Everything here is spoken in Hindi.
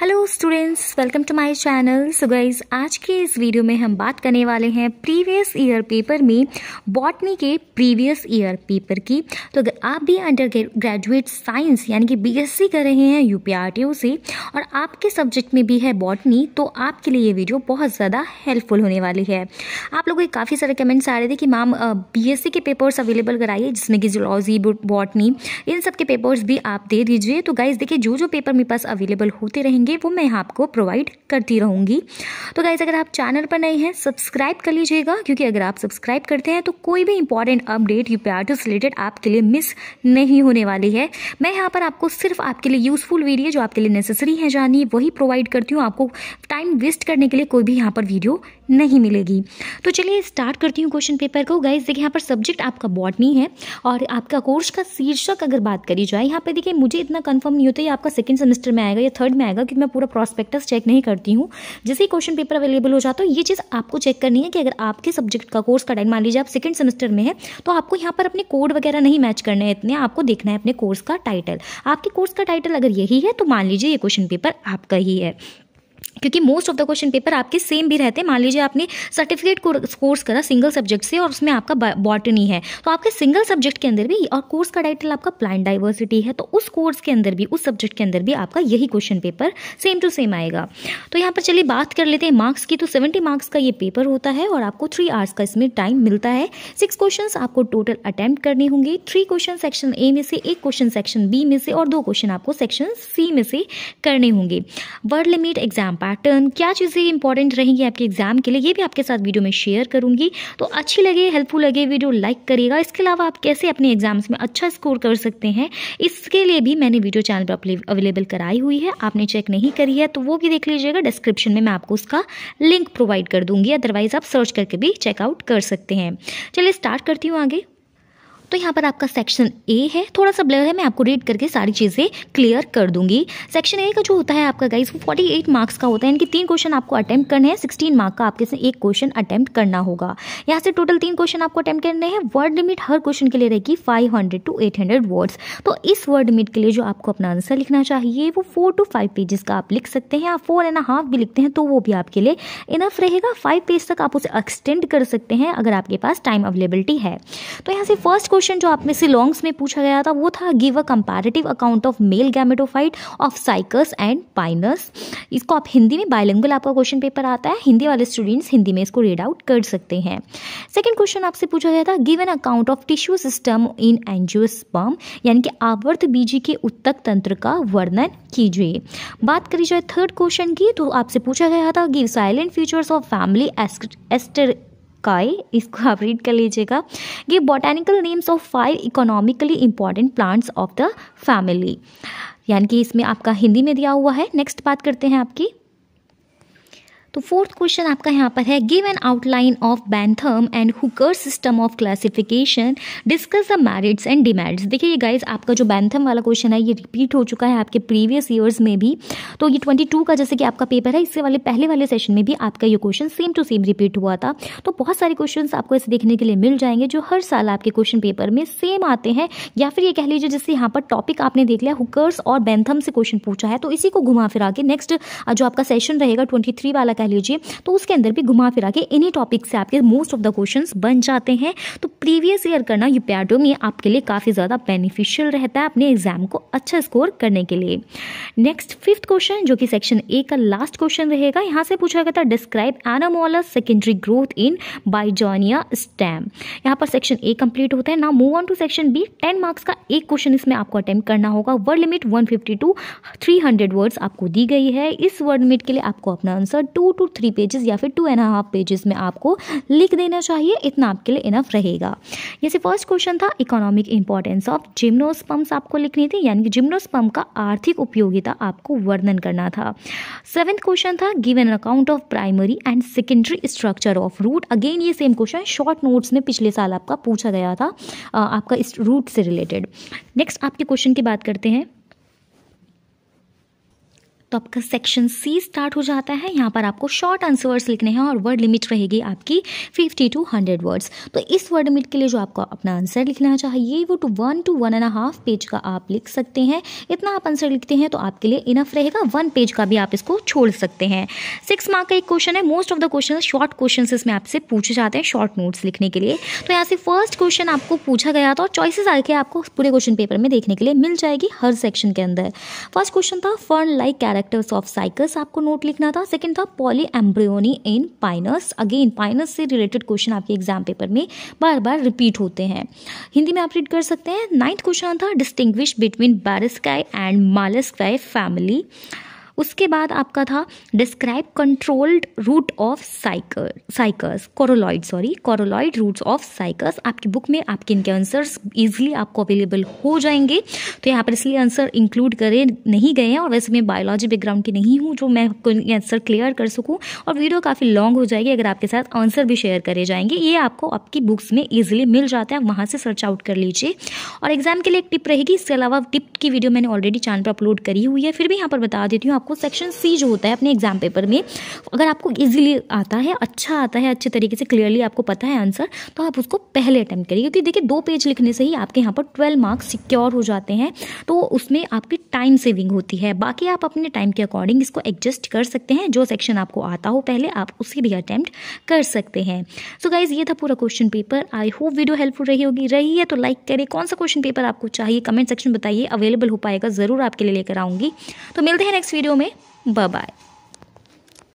hello students welcome to my channel so guys आज के इस वीडियो में हम बात करने वाले हैं प्रीवियस ईयर पेपर में बॉटनी के प्रीवियस ईयर पेपर की तो अगर आप भी अंडर ग्रेजुएट साइंस यानी कि बीएससी कर रहे हैं यूपीआरटीओ से और आपके सब्जेक्ट में भी है बॉटनी तो आपके लिए ये वीडियो बहुत ज़्यादा हेल्पफुल होने वाली है आप लोगों के काफ़ी सारे कमेंट्स आ रहे थे कि मैम बी के पेपर्स अवेलेबल कराइए जिसमें कि जोलॉजी बॉटनी इन सब के पेपर्स भी आप दे दीजिए तो गाइज़ देखिए जो जो पेपर मेरे पास अवेलेबल होते रहेंगे होंगे वो मैं आपको प्रोवाइड करती रहूँगी तो गाइज़ अगर आप चैनल पर नए हैं सब्सक्राइब कर लीजिएगा क्योंकि अगर आप सब्सक्राइब करते हैं तो कोई भी इंपॉर्टेंट अपडेट यू से रिलेटेड आपके लिए मिस नहीं होने वाली है मैं यहाँ पर आपको सिर्फ आपके लिए यूज़फुल वीडियो जो आपके लिए नेसेसरी है जानी वही प्रोवाइड करती हूँ आपको टाइम वेस्ट करने के लिए कोई भी यहाँ पर वीडियो नहीं मिलेगी तो चलिए स्टार्ट करती हूँ क्वेश्चन पेपर को गाइज देखिए यहाँ पर सब्जेक्ट आपका बॉटनी है और आपका कोर्स का शीर्षक अगर बात करी जाए यहाँ पर देखिए मुझे इतना कंफर्म नहीं होता ये आपका सेकेंड सेमेस्टर में आएगा या थर्ड में आएगा कि मैं पूरा प्रॉस्पेक्टस चेक नहीं करती हूँ जैसे ही क्वेश्चन पेपर अवेलेबल हो जाता है ये चीज़ आपको चेक करनी है कि अगर आपके सब्जेक्ट का कोर्स का मान लीजिए आप सेकेंड सेमेस्टर में है तो आपको यहाँ पर अपने कोड वगैरह नहीं मैच करने हैं इतने आपको देखना है अपने कोर्स का टाइटल आपके कोर्स का टाइटल अगर यही है तो मान लीजिए ये क्वेश्चन पेपर आपका ही है क्योंकि most of the question paper आपके सेम भी रहते हैं मान लीजिए आपने सर्टिफिकेट कोर्स करा सिंगल सब्जेक्ट से और उसमें आपका बॉटनी है तो आपके सिंगल सब्जेक्ट के अंदर भी और कोर्स का टाइटल आपका प्लांट डाइवर्सिटी है तो उस कोर्स के अंदर भी उस सब्जेक्ट के अंदर भी आपका यही question paper same to same आएगा तो यहाँ पर चलिए बात कर लेते हैं मार्क्स की तो सेवेंटी मार्क्स का ये पेपर होता है और आपको थ्री आवर्स का इसमें टाइम मिलता है सिक्स क्वेश्चन आपको टोटल अटैम्प्ट करने होंगे थ्री क्वेश्चन सेक्शन ए में से एक क्वेश्चन सेक्शन बी में से और दो क्वेश्चन आपको सेक्शन सी में से करने होंगे word limit exam exam pattern क्या चीज़ें इंपॉर्टेंट रहेंगी आपके एग्ज़ाम के लिए ये भी आपके साथ वीडियो में शेयर करूंगी तो अच्छी लगे हेल्पफुल लगे वीडियो लाइक करिएगा इसके अलावा आप कैसे अपने एग्ज़ाम्स में अच्छा स्कोर कर सकते हैं इसके लिए भी मैंने वीडियो चैनल पर अवेलेबल कराई हुई है आपने चेक नहीं करी है तो वो भी देख लीजिएगा डिस्क्रिप्शन में मैं आपको उसका लिंक प्रोवाइड कर दूंगी अदरवाइज़ आप सर्च करके भी चेकआउट कर सकते हैं चलिए स्टार्ट करती हूँ आगे तो यहाँ पर आपका सेक्शन ए है थोड़ा सा ब्लर है मैं आपको रीड करके सारी चीज़ें क्लियर कर दूंगी सेक्शन ए का जो होता है आपका गाइज वो 48 मार्क्स का होता है इनकी तीन क्वेश्चन आपको अटैम्प्ट करने हैं 16 मार्क का आपके से एक क्वेश्चन अटैम्प्ट करना होगा यहाँ से टोटल तीन क्वेश्चन आपको अटैम्प्ट करने हैं वर्ड लिमिट हर क्वेश्चन के लिए रहेगी five hundred to eight hundred words तो इस वर्ड लिमिट के लिए जो आपको अपना आंसर लिखना चाहिए वो फोर टू फाइव पेजेस का आप लिख सकते हैं आप फोर एंड हाफ भी लिखते हैं तो वो भी आपके लिए इनफ रहेगा फाइव पेज तक आप उसे एक्सटेंड कर सकते हैं अगर आपके पास टाइम अवेलेबिलिटी है तो यहाँ से फर्स्ट क्वेश्चन जो आप में से लॉन्ग्स में पूछा गया था वो था give a comparative account of male gametophyte of Cycas and Pinus इसको आप हिंदी में बायलिंगुअल आपका क्वेश्चन पेपर आता है हिंदी वाले स्टूडेंट्स हिंदी में इसको रीड आउट कर सकते हैं सेकेंड क्वेश्चन आपसे पूछा गया था give an account of tissue system in angiosperm यानी कि आवर्त बीजी के उत्तक तंत्र का वर्णन कीजिए बात करी जाए थर्ड क्वेश्चन की तो आपसे पूछा गया था give silent features of family Asteraceae इसको आप रीड कर लीजिएगा ये botanical names of five economically important plants of the family यानी कि इसमें आपका हिंदी में दिया हुआ है नेक्स्ट बात करते हैं आपकी तो फोर्थ क्वेश्चन आपका यहाँ पर है give an outline of Bentham and Hooker system of classification discuss the merits and demerits देखिए ये गाइज आपका जो बैंथम वाला क्वेश्चन है ये रिपीट हो चुका है आपके प्रीवियस ईयर्स में भी तो ये ट्वेंटी टू का जैसे कि आपका पेपर है इससे वाले पहले वाले सेशन में भी आपका ये question same to same repeat हुआ था तो बहुत सारे क्वेश्चन आपको ऐसे देखने के लिए मिल जाएंगे जो हर साल आपके क्वेश्चन पेपर में सेम आते हैं या फिर ये कह लीजिए जैसे यहाँ पर टॉपिक आपने देख लिया हुकर्स और बैंथम से क्वेश्चन पूछा है तो इसी को घुमा फिरा के नेक्स्ट जो आपका सेशन रहेगा ट्वेंटी वाला कह लीजिए तो उसके अंदर भी घुमा फिरा के इन्हीं टॉपिक से आपके मोस्ट ऑफ द क्वेश्चन बन जाते हैं तो प्रीवियस ईयर करना यूपैडो में आपके लिए काफ़ी ज़्यादा बेनिफिशियल रहता है अपने एग्जाम को अच्छा स्कोर करने के लिए नेक्स्ट फिफ्थ क्वेश्चन जो कि सेक्शन ए का लास्ट क्वेश्चन रहेगा यहाँ से पूछा गया था describe anomalous secondary growth in Bignonia stem यहाँ पर सेक्शन ए कंप्लीट होता है ना move on to section B ten marks का एक क्वेश्चन इसमें आपको अटेम्प्ट करना होगा word limit one fifty to three hundred words आपको दी गई है इस वर्ड लिमिट के लिए आपको अपना answer two two two three pages या फिर टू एंड हाफ पेजेस में आपको लिख देना चाहिए इतना आपके लिए इनफ रहेगा जैसे फर्स्ट क्वेश्चन था इकोनॉमिक इंपॉर्टेंस ऑफ जिम्नोस्पम्स आपको लिखनी थी यानी कि जिम्नोस्पम का आर्थिक उपयोगिता आपको वर्णन करना था सेवेंथ क्वेश्चन था give an account of primary and secondary structure of root again ये सेम क्वेश्चन शॉर्ट नोट्स में पिछले साल आपका पूछा गया था आपका इस रूट से रिलेटेड नेक्स्ट आपके क्वेश्चन की बात करते हैं तो आपका सेक्शन सी स्टार्ट हो जाता है यहाँ पर आपको शॉर्ट आंसर्स लिखने हैं और वर्ड लिमिट रहेगी आपकी फिफ्टी टू हंड्रेड वर्ड्स तो इस वर्ड लिमिट के लिए जो आपको अपना आंसर लिखना चाहिए वो two one two one and half page का आप लिख सकते हैं इतना आप आंसर लिखते हैं तो आपके लिए इनफ रहेगा वन पेज का भी आप इसको छोड़ सकते हैं सिक्स मार्क का एक क्वेश्चन है most of the question short question इसमें आपसे पूछे जाते हैं शॉर्ट नोट्स लिखने के लिए तो यहाँ से फर्स्ट क्वेश्चन आपको पूछा गया था और चॉइसिस आके आपको पूरे क्वेश्चन पेपर में देखने के लिए मिल जाएगी हर सेक्शन के अंदर फर्स्ट क्वेश्चन था fern like character characters of cycas आपको नोट लिखना था सेकंड था polyembryony in pinus again pinus से रिलेटेड क्वेश्चन आपके एग्जाम पेपर में बार बार रिपीट होते हैं हिंदी में आप रीड कर सकते हैं नाइन्थ क्वेश्चन था डिस्टिंग्विश बिटवीन बैरिस्काई एंड मालस्काई फैमिली उसके बाद आपका था describe controlled root of cycas coralloid sorry coralloid roots of cycas आपकी बुक में आपके इनके आंसर्स ईजिली आपको अवेलेबल हो जाएंगे तो यहाँ पर इसलिए आंसर इंक्लूड करे नहीं गए हैं और वैसे मैं बायोलॉजी बैकग्राउंड की नहीं हूँ जो मैं आंसर क्लियर कर सकूँ और वीडियो काफ़ी लॉन्ग हो जाएगी अगर आपके साथ आंसर भी शेयर करे जाएंगे ये आपको आपकी बुक्स में ईजिली मिल जाता है वहाँ से सर्च आउट कर लीजिए और एग्जाम के लिए एक टिप रहेगी इसके अलावा टिप की वीडियो मैंने ऑलरेडी चैनल पर अपलोड करी हुई है फिर भी यहाँ पर बता देती हूँ आपको आपको सेक्शन सी जो होता है अपने एग्जाम पेपर में अगर आपको ईजिली आता है अच्छा आता है अच्छे तरीके से क्लियरली आपको पता है आंसर तो आप उसको पहले अटैम्प्ट करिए क्योंकि देखिए दो पेज लिखने से ही आपके यहाँ पर ट्वेल्व मार्क्स सिक्योर हो जाते हैं तो उसमें आपकी टाइम सेविंग होती है बाकी आप अपने टाइम के अकॉर्डिंग इसको एडजस्ट कर सकते हैं जो सेक्शन आपको आता हो पहले आप उसे भी अटैम्प्ट कर सकते हैं सो so गाइज ये था पूरा question paper I hope video helpful रही होगी रही है तो लाइक करें कौन सा क्वेश्चन पेपर आपको चाहिए कमेंट सेक्शन बताइए अवेलेबल हो पाएगा ज़रूर आपके लिए लेकर आऊंगी तो मिलते हैं नेक्स्ट वीडियो वीडियो में बाय